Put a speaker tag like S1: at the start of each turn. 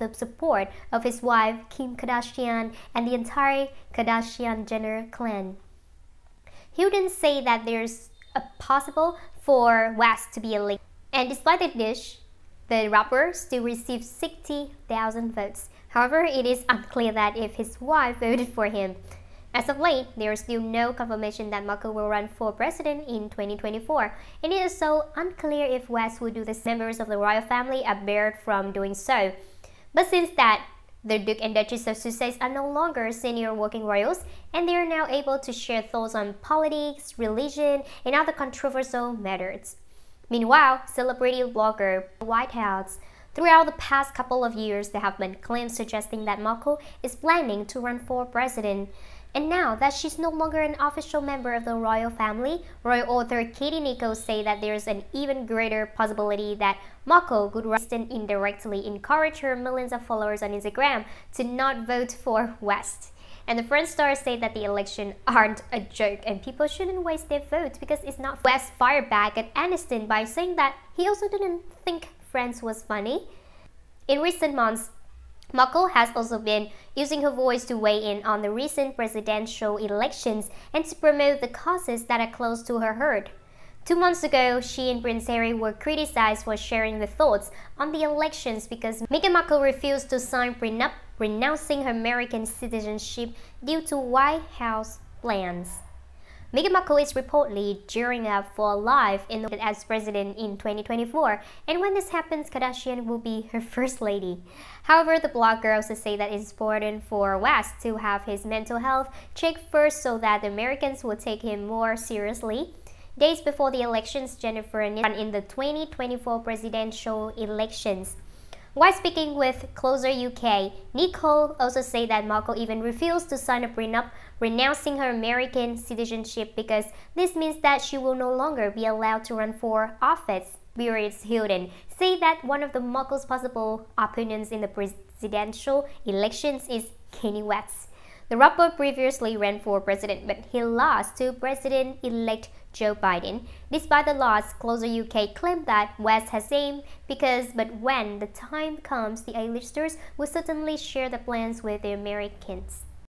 S1: the support of his wife Kim Kardashian and the entire Kardashian Jenner clan. wouldn't say that there's a possible for West to be a link. And despite the dish, the rapper still received 60,000 votes. However, it is unclear that if his wife voted for him. As of late, there is still no confirmation that Marco will run for president in 2024, and it is so unclear if West will do the Members of the royal family are barred from doing so. But since that, the Duke and Duchess of Sussex are no longer senior working royals, and they are now able to share thoughts on politics, religion, and other controversial matters. Meanwhile, celebrity blogger White House. Throughout the past couple of years, there have been claims suggesting that Markle is planning to run for president. And now that she's no longer an official member of the royal family, royal author Katie Nico say that there's an even greater possibility that Mako could West and indirectly encourage her millions of followers on Instagram to not vote for West. And the French stars say that the election aren't a joke and people shouldn't waste their votes because it's not West fired back at Aniston by saying that he also didn't think Friends was funny. In recent months, Merkel has also been using her voice to weigh in on the recent presidential elections and to promote the causes that are close to her heart. Two months ago, she and Prince Harry were criticized for sharing their thoughts on the elections because Meghan Markle refused to sign prenup renouncing her American citizenship due to White House plans. Meghan Markle is reportedly gearing up for life in the, as president in 2024, and when this happens, Kardashian will be her first lady. However, the blogger also say that it's important for West to have his mental health checked first so that the Americans will take him more seriously. Days before the elections, Jennifer and in the 2024 presidential elections. While speaking with Closer UK, Nicole also said that Marco even refused to sign a prenup, renouncing her American citizenship because this means that she will no longer be allowed to run for office. Beatrice Hilden said that one of the Marco's possible opponents in the presidential elections is Kenny West. The rapper previously ran for president, but he lost to President-elect Joe Biden. Despite the loss, Closer UK claimed that West has aim because but when the time comes, the A-listers will certainly share the plans with the Americans.